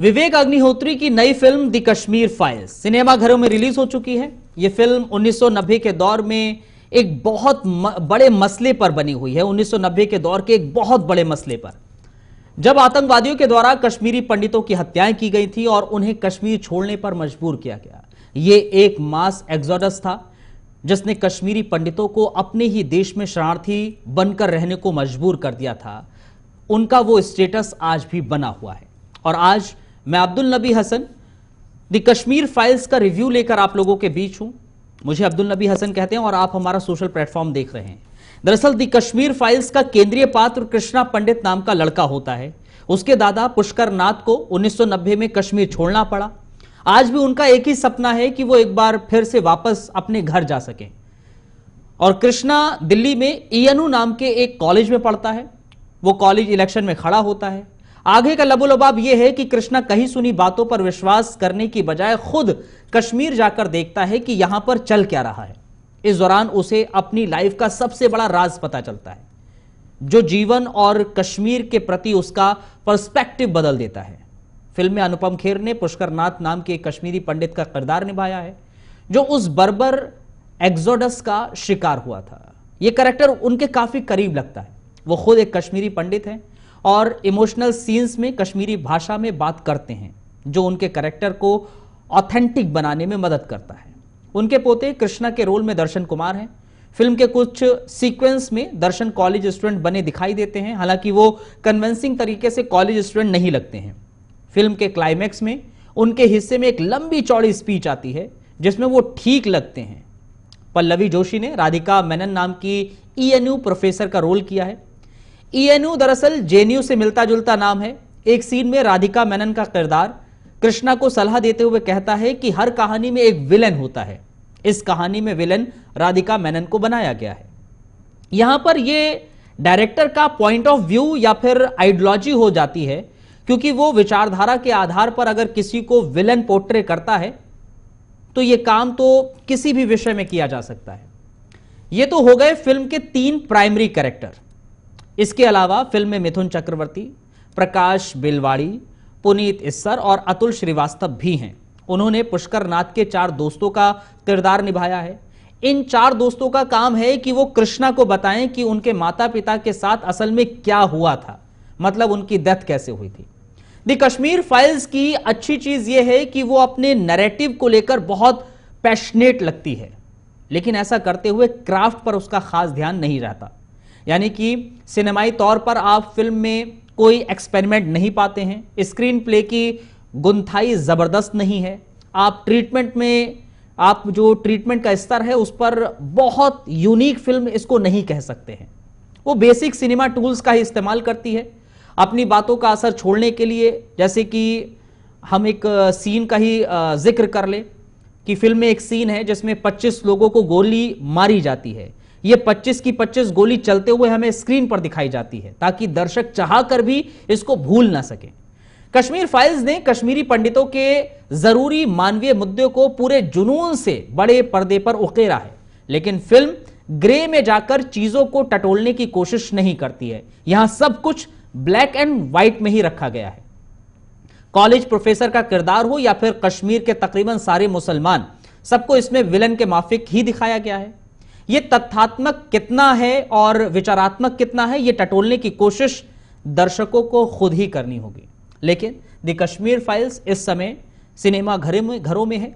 विवेक अग्निहोत्री की नई फिल्म दी कश्मीर फाइल्स सिनेमाघरों में रिलीज हो चुकी है यह फिल्म उन्नीस के दौर में एक बहुत म, बड़े मसले पर बनी हुई है उन्नीस के दौर के एक बहुत बड़े मसले पर जब आतंकवादियों के द्वारा कश्मीरी पंडितों की हत्याएं की गई थी और उन्हें कश्मीर छोड़ने पर मजबूर किया गया ये एक मास एग्जॉडस था जिसने कश्मीरी पंडितों को अपने ही देश में शरणार्थी बनकर रहने को मजबूर कर दिया था उनका वो स्टेटस आज भी बना हुआ है और आज मैं अब्दुल नबी हसन दी कश्मीर फाइल्स का रिव्यू लेकर आप लोगों के बीच हूं मुझे अब्दुल नबी हसन कहते हैं और आप हमारा सोशल प्लेटफॉर्म देख रहे हैं दरअसल द कश्मीर फाइल्स का केंद्रीय पात्र कृष्णा पंडित नाम का लड़का होता है उसके दादा पुष्कर नाथ को उन्नीस में कश्मीर छोड़ना पड़ा आज भी उनका एक ही सपना है कि वो एक बार फिर से वापस अपने घर जा सकें और कृष्णा दिल्ली में ईएनयू नाम के एक कॉलेज में पढ़ता है वो कॉलेज इलेक्शन में खड़ा होता है आगे का लबोलबाब यह है कि कृष्णा कहीं सुनी बातों पर विश्वास करने की बजाय खुद कश्मीर जाकर देखता है कि यहां पर चल क्या रहा है इस दौरान उसे अपनी लाइफ का सबसे बड़ा राज पता चलता है जो जीवन और कश्मीर के प्रति उसका पर्सपेक्टिव बदल देता है फिल्म में अनुपम खेर ने पुष्कर नाथ नाम के कश्मीरी पंडित का किरदार निभाया है जो उस बर्बर एग्जोडस का शिकार हुआ था यह करेक्टर उनके काफी करीब लगता है वो खुद एक कश्मीरी पंडित हैं और इमोशनल सीन्स में कश्मीरी भाषा में बात करते हैं जो उनके करेक्टर को ऑथेंटिक बनाने में मदद करता है उनके पोते कृष्णा के रोल में दर्शन कुमार हैं फिल्म के कुछ सीक्वेंस में दर्शन कॉलेज स्टूडेंट बने दिखाई देते हैं हालांकि वो कन्वेंसिंग तरीके से कॉलेज स्टूडेंट नहीं लगते हैं फिल्म के क्लाइमैक्स में उनके हिस्से में एक लंबी चौड़ी स्पीच आती है जिसमें वो ठीक लगते हैं पल्लवी जोशी ने राधिका मेनन नाम की ई e प्रोफेसर का रोल किया है ईएनयू e दरअसल जेएनयू से मिलता जुलता नाम है एक सीन में राधिका मेनन का किरदार कृष्णा को सलाह देते हुए कहता है कि हर कहानी में एक विलन होता है इस कहानी में विलन राधिका मेनन को बनाया गया है यहां पर यह डायरेक्टर का पॉइंट ऑफ व्यू या फिर आइडियोलॉजी हो जाती है क्योंकि वो विचारधारा के आधार पर अगर किसी को विलन पोर्ट्रे करता है तो ये काम तो किसी भी विषय में किया जा सकता है ये तो हो गए फिल्म के तीन प्राइमरी कैरेक्टर इसके अलावा फिल्म में मिथुन चक्रवर्ती प्रकाश बिलवाड़ी पुनीत इस्सर और अतुल श्रीवास्तव भी हैं उन्होंने पुष्कर नाथ के चार दोस्तों का किरदार निभाया है इन चार दोस्तों का काम है कि वो कृष्णा को बताएं कि उनके माता पिता के साथ असल में क्या हुआ था मतलब उनकी डेथ कैसे हुई थी द कश्मीर फाइल्स की अच्छी चीज यह है कि वो अपने नैरेटिव को लेकर बहुत पैशनेट लगती है लेकिन ऐसा करते हुए क्राफ्ट पर उसका खास ध्यान नहीं रहता यानी कि सिनेमाई तौर पर आप फिल्म में कोई एक्सपेरिमेंट नहीं पाते हैं स्क्रीन प्ले की गुंथाई ज़बरदस्त नहीं है आप ट्रीटमेंट में आप जो ट्रीटमेंट का स्तर है उस पर बहुत यूनिक फिल्म इसको नहीं कह सकते हैं वो बेसिक सिनेमा टूल्स का ही इस्तेमाल करती है अपनी बातों का असर छोड़ने के लिए जैसे कि हम एक सीन का ही जिक्र कर लें कि फिल्म में एक सीन है जिसमें 25 लोगों को गोली मारी जाती है ये 25 की 25 गोली चलते हुए हमें स्क्रीन पर दिखाई जाती है ताकि दर्शक चाह कर भी इसको भूल ना सके कश्मीर फाइल्स ने कश्मीरी पंडितों के जरूरी मानवीय मुद्दे को पूरे जुनून से बड़े पर्दे पर उकेरा है लेकिन फिल्म ग्रे में जाकर चीजों को टटोलने की कोशिश नहीं करती है यहां सब कुछ ब्लैक एंड व्हाइट में ही रखा गया है कॉलेज प्रोफेसर का किरदार हो या फिर कश्मीर के तकरीबन सारे मुसलमान सबको इसमें विलन के माफिक ही दिखाया गया है ये तथ्यात्मक कितना है और विचारात्मक कितना है ये टटोलने की कोशिश दर्शकों को खुद ही करनी होगी लेकिन द कश्मीर फाइल्स इस समय सिनेमा घरे में घरों में है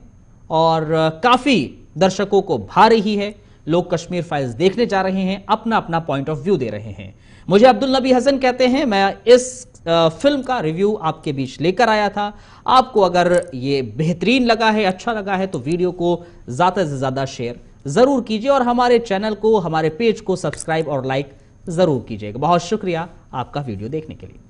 और काफ़ी दर्शकों को भा रही है लोग कश्मीर फाइल्स देखने जा रहे हैं अपना अपना पॉइंट ऑफ व्यू दे रहे हैं मुझे अब्दुल नबी हसन कहते हैं मैं इस फिल्म का रिव्यू आपके बीच लेकर आया था आपको अगर ये बेहतरीन लगा है अच्छा लगा है तो वीडियो को ज़्यादा से ज़्यादा शेयर ज़रूर कीजिए और हमारे चैनल को हमारे पेज को सब्सक्राइब और लाइक ज़रूर कीजिएगा बहुत शुक्रिया आपका वीडियो देखने के लिए